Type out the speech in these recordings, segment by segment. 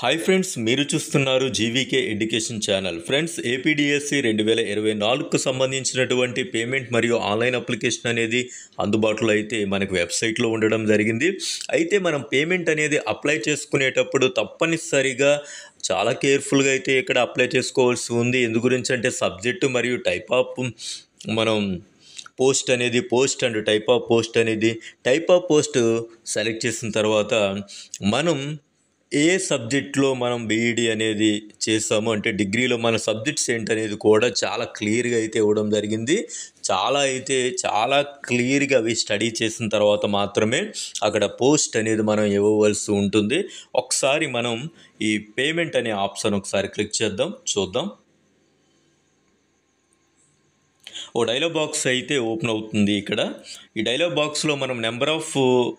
hi friends మీరు చూస్తున్నారు GVK education channel friends APDSC రెండు వేల ఇరవై నాలుగుకు సంబంధించినటువంటి పేమెంట్ మరియు ఆన్లైన్ అప్లికేషన్ అనేది అందుబాటులో అయితే మనకు వెబ్సైట్లో ఉండడం జరిగింది అయితే మనం పేమెంట్ అనేది అప్లై చేసుకునేటప్పుడు తప్పనిసరిగా చాలా కేర్ఫుల్గా అయితే ఇక్కడ అప్లై చేసుకోవాల్సి ఉంది ఎందు గురించి అంటే సబ్జెక్టు మరియు టైప్ ఆఫ్ మనం పోస్ట్ అనేది post and type of post అనేది టైప్ ఆఫ్ పోస్ట్ సెలెక్ట్ చేసిన తర్వాత మనం ఏ సబ్జెక్ట్లో మనం బీఈడీ e అనేది చేస్తామో అంటే డిగ్రీలో మన సబ్జెక్ట్స్ ఏంటనేది కూడా చాలా క్లియర్గా అయితే ఇవ్వడం జరిగింది చాలా అయితే చాలా క్లియర్గా అవి స్టడీ చేసిన తర్వాత మాత్రమే అక్కడ పోస్ట్ అనేది మనం ఇవ్వవలసి ఉంటుంది ఒకసారి మనం ఈ పేమెంట్ అనే ఆప్షన్ ఒకసారి క్లిక్ చేద్దాం చూద్దాం ఓ డైలాగ్ బాక్స్ అయితే ఓపెన్ అవుతుంది ఇక్కడ ఈ డైలాగ్ బాక్స్లో మనం నెంబర్ ఆఫ్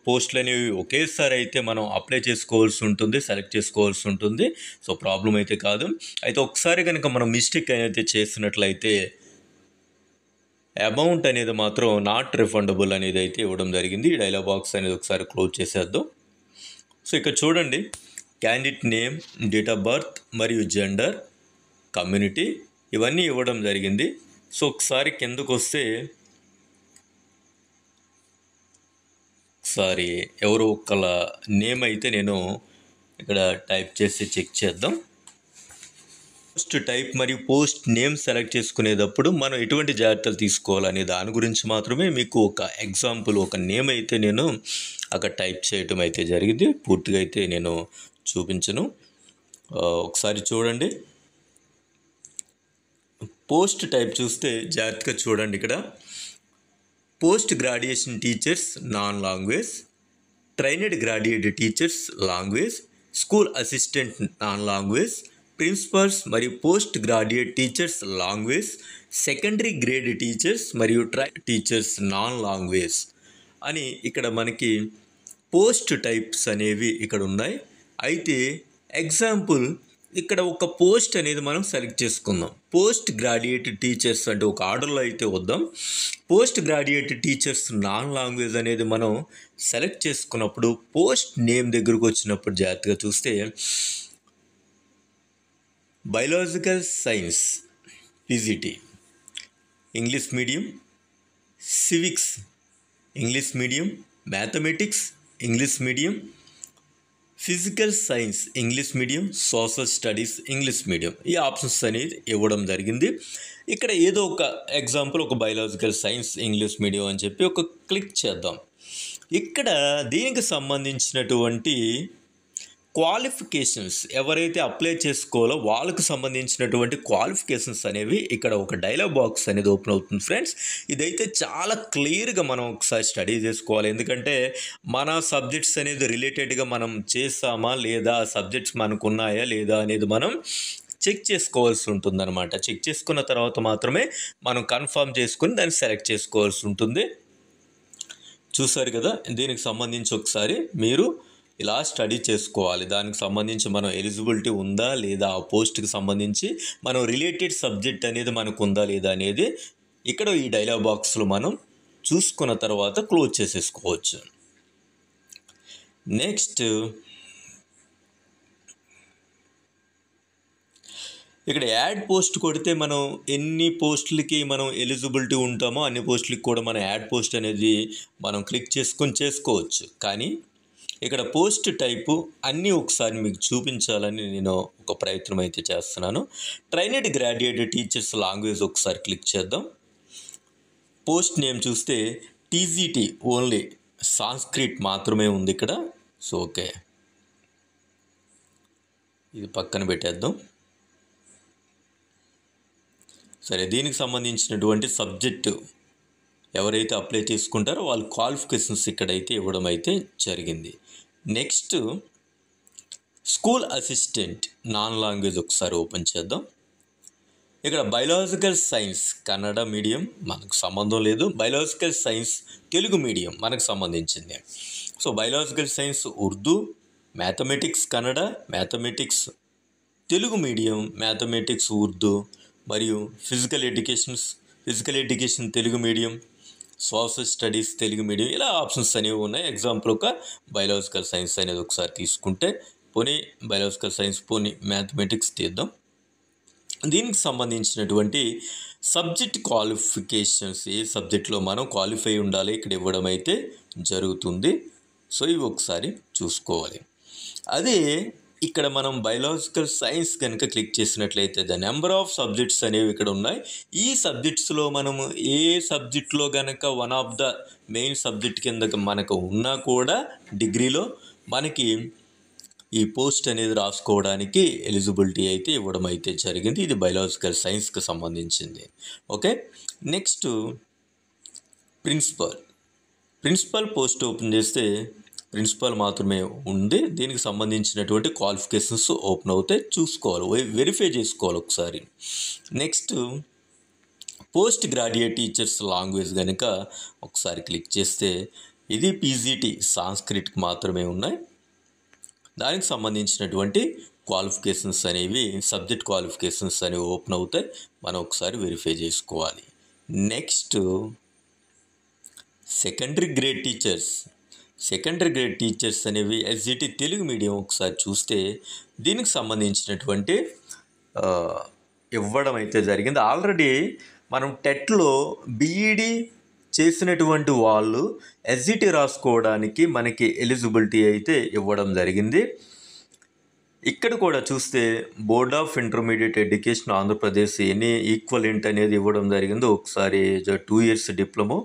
పోస్టులు అనేవి ఒకేసారి అయితే మనం అప్లై చేసుకోవాల్సి ఉంటుంది సెలెక్ట్ చేసుకోవాల్సి ఉంటుంది సో ప్రాబ్లం అయితే కాదు అయితే ఒకసారి కనుక మనం మిస్టేక్ అయితే చేసినట్లయితే అమౌంట్ అనేది మాత్రం నాట్ రిఫండబుల్ అనేది అయితే ఇవ్వడం జరిగింది ఈ డైలాగ్ బాక్స్ అనేది ఒకసారి క్లోజ్ చేసేద్దాం సో ఇక్కడ చూడండి candidate name date of birth మరియు జెండర్ కమ్యూనిటీ ఇవన్నీ ఇవ్వడం జరిగింది సో ఒకసారి కిందకు వస్తే ఒకసారి ఎవరో ఒకళ్ళ నేమ్ అయితే నేను ఇక్కడ టైప్ చేసి చెక్ చేద్దాం పోస్ట్ టైప్ మరియు పోస్ట్ నేమ్ సెలెక్ట్ చేసుకునేటప్పుడు మనం ఎటువంటి జాగ్రత్తలు తీసుకోవాలనే దాని గురించి మాత్రమే మీకు ఒక ఎగ్జాంపుల్ ఒక నేమ్ అయితే నేను అక్కడ టైప్ చేయటం అయితే జరిగింది పూర్తిగా అయితే నేను చూపించను ఒకసారి చూడండి పోస్ట్ టైప్ చూస్తే జాగ్రత్తగా చూడండి ఇక్కడ post graduation teachers non language trained graduate teachers language school assistant non language principals మరియు post graduate teachers language secondary grade teachers మరియు ట్రై టీచర్స్ నాన్ లాంగ్వేజ్ అని ఇక్కడ మనకి పోస్ట్ టైప్స్ అనేవి ఇక్కడ ఉన్నాయి అయితే ఎగ్జాంపుల్ ఇక్కడ ఒక పోస్ట్ అనేది మనం సెలెక్ట్ చేసుకుందాం పోస్ట్ గ్రాడ్యుయేట్ టీచర్స్ అంటే ఒక ఆర్డర్లో అయితే వద్దాం post graduate teachers non language అనేది మనం సెలెక్ట్ చేసుకున్నప్పుడు పోస్ట్ నేమ్ దగ్గరకు వచ్చినప్పుడు జాగ్రత్తగా చూస్తే biological science PGT English medium civics English medium mathematics English medium physical science English medium social studies English medium ఈ ఆప్షన్స్ అనేది ఇవ్వడం జరిగింది ఇక్కడ ఏదో ఒక ఎగ్జాంపుల్ ఒక బయలాజికల్ సైన్స్ ఇంగ్లీష్ మీడియం అని చెప్పి ఒక క్లిక్ చేద్దాం ఇక్కడ దీనికి సంబంధించినటువంటి క్వాలిఫికేషన్స్ ఎవరైతే అప్లై చేసుకోవాలో వాళ్ళకు సంబంధించినటువంటి క్వాలిఫికేషన్స్ అనేవి ఇక్కడ ఒక డైలాగ్ బాక్స్ అనేది ఓపెన్ అవుతుంది ఫ్రెండ్స్ ఇదైతే చాలా క్లియర్గా మనం ఒకసారి స్టడీ చేసుకోవాలి ఎందుకంటే మన సబ్జెక్ట్స్ అనేది రిలేటెడ్గా మనం చేస్తామా లేదా సబ్జెక్ట్స్ మనకు ఉన్నాయా లేదా అనేది మనం చెక్ చేసుకోవాల్సి అనమాట చెక్ చేసుకున్న తర్వాత మాత్రమే మనం కన్ఫర్మ్ చేసుకుని దాన్ని సెలెక్ట్ చేసుకోవాల్సి ఉంటుంది చూసారు కదా దీనికి సంబంధించి ఒకసారి మీరు ఇలా స్టడీ చేసుకోవాలి దానికి సంబంధించి మనం ఎలిజిబిలిటీ ఉందా లేదా ఆ పోస్ట్కి సంబంధించి మనం రిలేటెడ్ సబ్జెక్ట్ అనేది మనకు ఉందా లేదా అనేది ఇక్కడ ఈ డైలాగ్ బాక్స్లో మనం చూసుకున్న తర్వాత క్లోజ్ చేసేసుకోవచ్చు నెక్స్ట్ ఇక్కడ యాడ్ పోస్ట్ కొడితే మనం ఎన్ని పోస్టులకి మనం ఎలిజిబిలిటీ ఉంటామో అన్ని పోస్టులకి కూడా మనం యాడ్ పోస్ట్ అనేది మనం క్లిక్ చేసుకొని చేసుకోవచ్చు కానీ ఇక్కడ పోస్ట్ టైపు అన్నీ ఒకసారి మీకు చూపించాలని నేను ఒక ప్రయత్నం అయితే చేస్తున్నాను ట్రైనడ్ గ్రాడ్యుయేట్ టీచర్స్ లాంగ్వేజ్ ఒకసారి క్లిక్ చేద్దాం పోస్ట్ నేమ్ చూస్తే టీజీటీ ఓన్లీ సాంస్క్రిట్ మాత్రమే ఉంది ఇక్కడ సో ఓకే ఇది పక్కన పెట్టేద్దాం సరే దీనికి సంబంధించినటువంటి సబ్జెక్టు ఎవరైతే అప్లై చేసుకుంటారో వాళ్ళ క్వాలిఫికేషన్స్ ఇక్కడైతే ఇవ్వడం అయితే జరిగింది next school assistant non language ఒకసారి ఓపెన్ చేద్దాం ఇక్కడ బయలాజికల్ సైన్స్ కన్నడ మీడియం మనకు సంబంధం లేదు బయలాజికల్ సైన్స్ తెలుగు మీడియం మనకు సంబంధించింది so biological science Urdu mathematics Kannada mathematics Telugu medium mathematics Urdu మరియు physical educations physical education Telugu medium social studies Telugu medium ఇలా ఆప్షన్స్ అనేవి ఉన్నాయి ఎగ్జాంపుల్ ఒక బయలాజికల్ సైన్స్ అనేది ఒకసారి తీసుకుంటే పోనీ బయలాజికల్ సైన్స్ పోనీ మ్యాథమెటిక్స్ తీద్దాం దీనికి సంబంధించినటువంటి సబ్జెక్ట్ క్వాలిఫికేషన్స్ ఏ సబ్జెక్ట్లో మనం క్వాలిఫై ఉండాలి ఇక్కడ ఇవ్వడం అయితే జరుగుతుంది సో ఇవి ఒకసారి చూసుకోవాలి అదే ఇక్కడ మనం బయలాజికల్ సైన్స్ కనుక క్లిక్ చేసినట్లయితే ద నెంబర్ ఆఫ్ సబ్జెక్ట్స్ అనేవి ఇక్కడ ఉన్నాయి ఈ సబ్జెక్ట్స్లో మనము ఏ సబ్జెక్ట్లో కనుక one of the main subject కింద మనకు ఉన్నా కూడా డిగ్రీలో మనకి ఈ పోస్ట్ అనేది రాసుకోవడానికి ఎలిజిబిలిటీ అయితే ఇవ్వడం అయితే జరిగింది ఇది బయలాజికల్ సైన్స్కి సంబంధించింది okay next principal principal post open చేస్తే ప్రిన్సిపల్ మాత్రమే ఉంది దీనికి సంబంధించినటువంటి క్వాలిఫికేషన్స్ ఓపెన్ అవుతాయి చూసుకోవాలి వెరిఫై చేసుకోవాలి ఒకసారి next post graduate teachers language కనుక ఒకసారి క్లిక్ చేస్తే ఇది పీజీటీ సాంస్క్రిట్ మాత్రమే ఉన్నాయి దానికి సంబంధించినటువంటి క్వాలిఫికేషన్స్ అనేవి సబ్జెక్ట్ క్వాలిఫికేషన్స్ అనేవి ఓపెన్ అవుతాయి మనం ఒకసారి వెరిఫై చేసుకోవాలి next secondary grade teachers secondary grade teachers అనేవి ఎస్జిటి తెలుగు మీడియం ఒకసారి చూస్తే దీనికి సంబంధించినటువంటి ఇవ్వడం అయితే జరిగింది ఆల్రెడీ మనం టెట్లో బీఈడి e చేసినటువంటి వాళ్ళు ఎస్జిటి రాసుకోవడానికి మనకి ఎలిజిబిలిటీ అయితే ఇవ్వడం జరిగింది ఇక్కడ కూడా చూస్తే board of intermediate education Andhra Pradesh equal equivalent అనేది ఇవ్వడం జరిగింది ఒకసారి two years diploma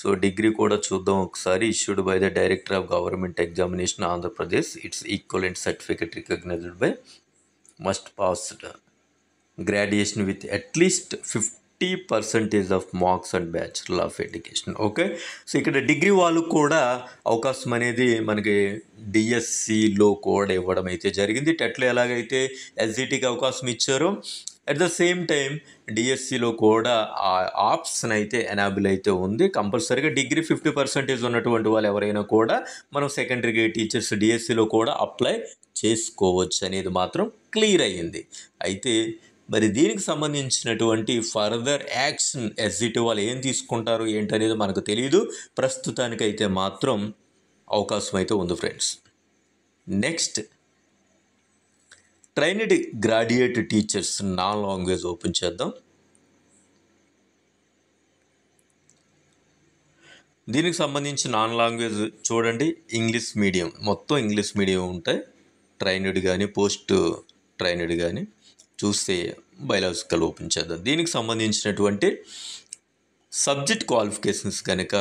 so degree కూడా చూద్దాం ఒకసారి issued by the director of government examination Andhra Pradesh it's equivalent certificate recognised by must passed graduation with at least fif fifty percentage of marks and bachelor of education okay so ఇక్కడ degree వాళ్ళు కూడా అవకాశం అనేది మనకి డిఎస్సిలో కూడా ఇవ్వడం అయితే జరిగింది టెట్లో ఎలాగైతే ఎస్జిటికి అవకాశం ఇచ్చారో అట్ ద సేమ్ టైం డిఎస్సిలో కూడా ఆ ఆప్షన్ అయితే ఎనాబుల్ అయితే ఉంది కంపల్సరీగా డిగ్రీ ఫిఫ్టీ పర్సెంటేజ్ ఉన్నటువంటి వాళ్ళు ఎవరైనా కూడా మనం సెకండరీ టీచర్స్ డిఎస్సిలో కూడా అప్లై చేసుకోవచ్చు అనేది మాత్రం క్లియర్ అయ్యింది అయితే మరి దీనికి సంబంధించినటువంటి ఫర్దర్ యాక్షన్ ఎస్జిటి వాళ్ళు ఏం తీసుకుంటారు ఏంటనేది మనకు తెలియదు ప్రస్తుతానికైతే మాత్రం అవకాశం అయితే ఉంది friends next trained graduate teachers non language open చేద్దాం దీనికి సంబంధించి నాన్ లాంగ్వేజ్ చూడండి ఇంగ్లీష్ మీడియం మొత్తం ఇంగ్లీష్ మీడియం ఉంటాయి ట్రైనడ్ కానీ పోస్ట్ ట్రైనిడ్ కానీ చూస్తే బయలాజికల్ ఓపెన్ చేద్దాం దీనికి సంబంధించినటువంటి సబ్జెక్ట్ క్వాలిఫికేషన్స్ కనుక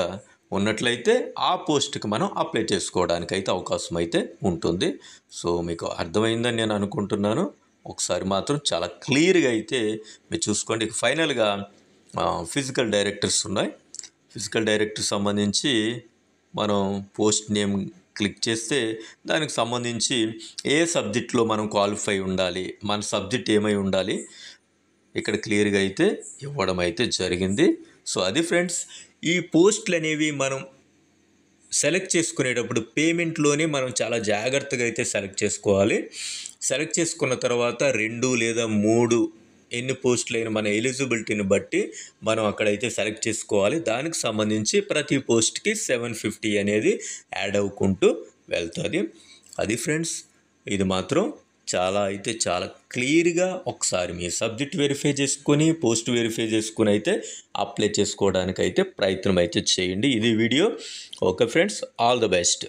ఉన్నట్లయితే ఆ పోస్ట్కి మనం అప్లై చేసుకోవడానికి అయితే అవకాశం అయితే ఉంటుంది సో మీకు అర్థమైందని నేను అనుకుంటున్నాను ఒకసారి మాత్రం చాలా క్లియర్గా అయితే మీరు చూసుకోండి ఫైనల్గా ఫిజికల్ డైరెక్టర్స్ ఉన్నాయి ఫిజికల్ డైరెక్టర్ సంబంధించి మనం పోస్ట్ నేమ్ క్లిక్ చేస్తే దానికి సంబంధించి ఏ సబ్జెక్ట్లో మనం క్వాలిఫై ఉండాలి మన సబ్జెక్ట్ ఏమై ఉండాలి ఇక్కడ క్లియర్గా అయితే ఇవ్వడం అయితే జరిగింది సో అది ఫ్రెండ్స్ ఈ పోస్టులు అనేవి మనం సెలెక్ట్ చేసుకునేటప్పుడు పేమెంట్లోనే మనం చాలా జాగ్రత్తగా అయితే సెలెక్ట్ చేసుకోవాలి సెలెక్ట్ చేసుకున్న తర్వాత రెండు లేదా మూడు ఎన్ని పోస్టులైన మన ఎలిజిబిలిటీని బట్టి మనం అక్కడైతే సెలెక్ట్ చేసుకోవాలి దానికి సంబంధించి ప్రతి పోస్ట్కి సెవెన్ ఫిఫ్టీ అనేది యాడ్ అవ్వుకుంటూ వెళ్తుంది అది ఫ్రెండ్స్ ఇది మాత్రం చాలా అయితే చాలా క్లియర్గా ఒకసారి మీ సబ్జెక్ట్ వెరిఫై చేసుకొని పోస్ట్ వెరిఫై చేసుకుని అయితే అప్లై చేసుకోవడానికి అయితే ప్రయత్నం అయితే చేయండి ఇది video okay friends all the best